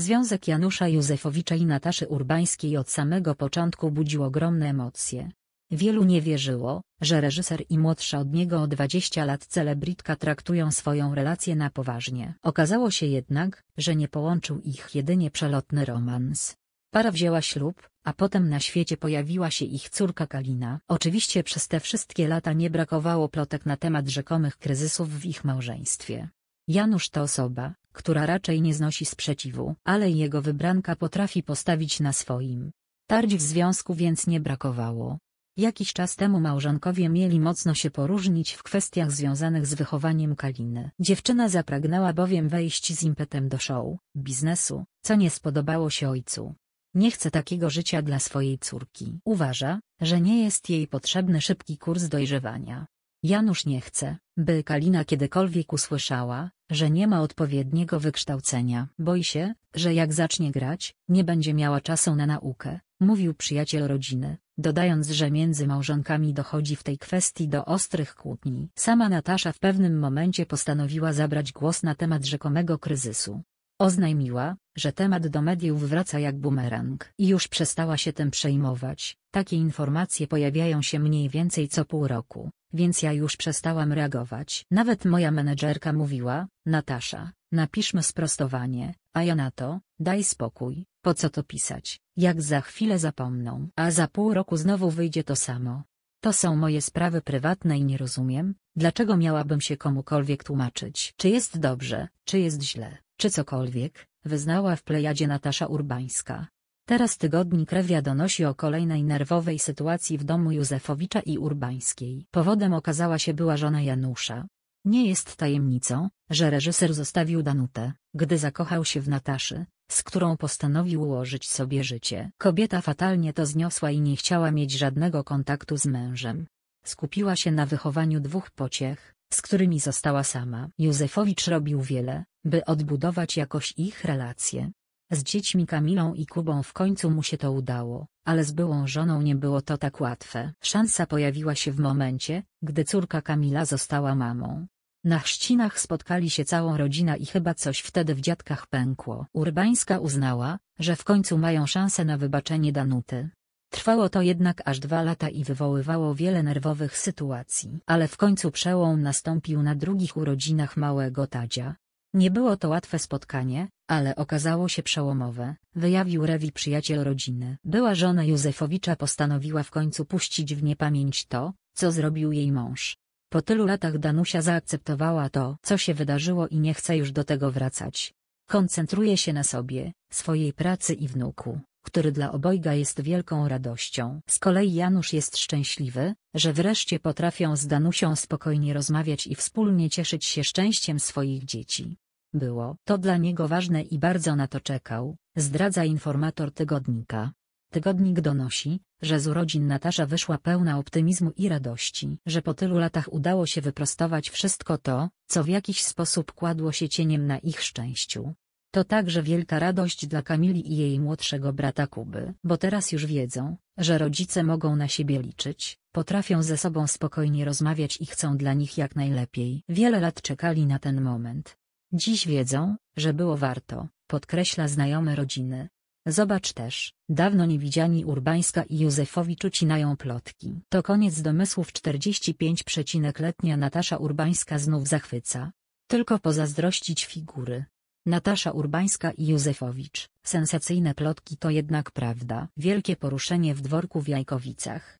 Związek Janusza Józefowicza i Nataszy Urbańskiej od samego początku budził ogromne emocje. Wielu nie wierzyło, że reżyser i młodsza od niego o 20 lat celebritka traktują swoją relację na poważnie. Okazało się jednak, że nie połączył ich jedynie przelotny romans. Para wzięła ślub, a potem na świecie pojawiła się ich córka Kalina. Oczywiście przez te wszystkie lata nie brakowało plotek na temat rzekomych kryzysów w ich małżeństwie. Janusz to osoba, która raczej nie znosi sprzeciwu, ale jego wybranka potrafi postawić na swoim. Tarć w związku więc nie brakowało. Jakiś czas temu małżonkowie mieli mocno się poróżnić w kwestiach związanych z wychowaniem Kaliny. Dziewczyna zapragnęła bowiem wejść z impetem do show, biznesu, co nie spodobało się ojcu. Nie chce takiego życia dla swojej córki. Uważa, że nie jest jej potrzebny szybki kurs dojrzewania. Janusz nie chce, by Kalina kiedykolwiek usłyszała, że nie ma odpowiedniego wykształcenia. Boi się, że jak zacznie grać, nie będzie miała czasu na naukę, mówił przyjaciel rodziny, dodając, że między małżonkami dochodzi w tej kwestii do ostrych kłótni. Sama Natasza w pewnym momencie postanowiła zabrać głos na temat rzekomego kryzysu, Oznajmiła, że temat do mediów wraca jak bumerang i już przestała się tym przejmować. Takie informacje pojawiają się mniej więcej co pół roku, więc ja już przestałam reagować. Nawet moja menedżerka mówiła, Natasza, napiszmy sprostowanie, a ja na to, daj spokój, po co to pisać, jak za chwilę zapomną, a za pół roku znowu wyjdzie to samo. To są moje sprawy prywatne i nie rozumiem, dlaczego miałabym się komukolwiek tłumaczyć, czy jest dobrze, czy jest źle czy cokolwiek, wyznała w plejadzie Natasza Urbańska. Teraz tygodnik Rewia donosi o kolejnej nerwowej sytuacji w domu Józefowicza i Urbańskiej. Powodem okazała się była żona Janusza. Nie jest tajemnicą, że reżyser zostawił Danutę, gdy zakochał się w Nataszy, z którą postanowił ułożyć sobie życie. Kobieta fatalnie to zniosła i nie chciała mieć żadnego kontaktu z mężem. Skupiła się na wychowaniu dwóch pociech, z którymi została sama. Józefowicz robił wiele, by odbudować jakoś ich relacje. Z dziećmi Kamilą i Kubą w końcu mu się to udało, ale z byłą żoną nie było to tak łatwe. Szansa pojawiła się w momencie, gdy córka Kamila została mamą. Na chrzcinach spotkali się całą rodzina i chyba coś wtedy w dziadkach pękło. Urbańska uznała, że w końcu mają szansę na wybaczenie Danuty. Trwało to jednak aż dwa lata i wywoływało wiele nerwowych sytuacji. Ale w końcu przełom nastąpił na drugich urodzinach małego Tadzia. Nie było to łatwe spotkanie, ale okazało się przełomowe, wyjawił Rewi przyjaciel rodziny. Była żona Józefowicza postanowiła w końcu puścić w niepamięć to, co zrobił jej mąż. Po tylu latach Danusia zaakceptowała to, co się wydarzyło i nie chce już do tego wracać. Koncentruje się na sobie, swojej pracy i wnuku, który dla obojga jest wielką radością. Z kolei Janusz jest szczęśliwy, że wreszcie potrafią z Danusią spokojnie rozmawiać i wspólnie cieszyć się szczęściem swoich dzieci. Było to dla niego ważne i bardzo na to czekał, zdradza informator tygodnika. Tygodnik donosi, że z urodzin Natasza wyszła pełna optymizmu i radości, że po tylu latach udało się wyprostować wszystko to, co w jakiś sposób kładło się cieniem na ich szczęściu. To także wielka radość dla Kamili i jej młodszego brata Kuby, bo teraz już wiedzą, że rodzice mogą na siebie liczyć, potrafią ze sobą spokojnie rozmawiać i chcą dla nich jak najlepiej. Wiele lat czekali na ten moment. Dziś wiedzą, że było warto, podkreśla znajome rodziny. Zobacz też, dawno niewidziani Urbańska i Józefowicz ucinają plotki. To koniec domysłów 45. Letnia Natasza Urbańska znów zachwyca. Tylko pozazdrościć figury, Natasza Urbańska i Józefowicz. Sensacyjne plotki to jednak prawda. Wielkie poruszenie w dworku w Jajkowicach.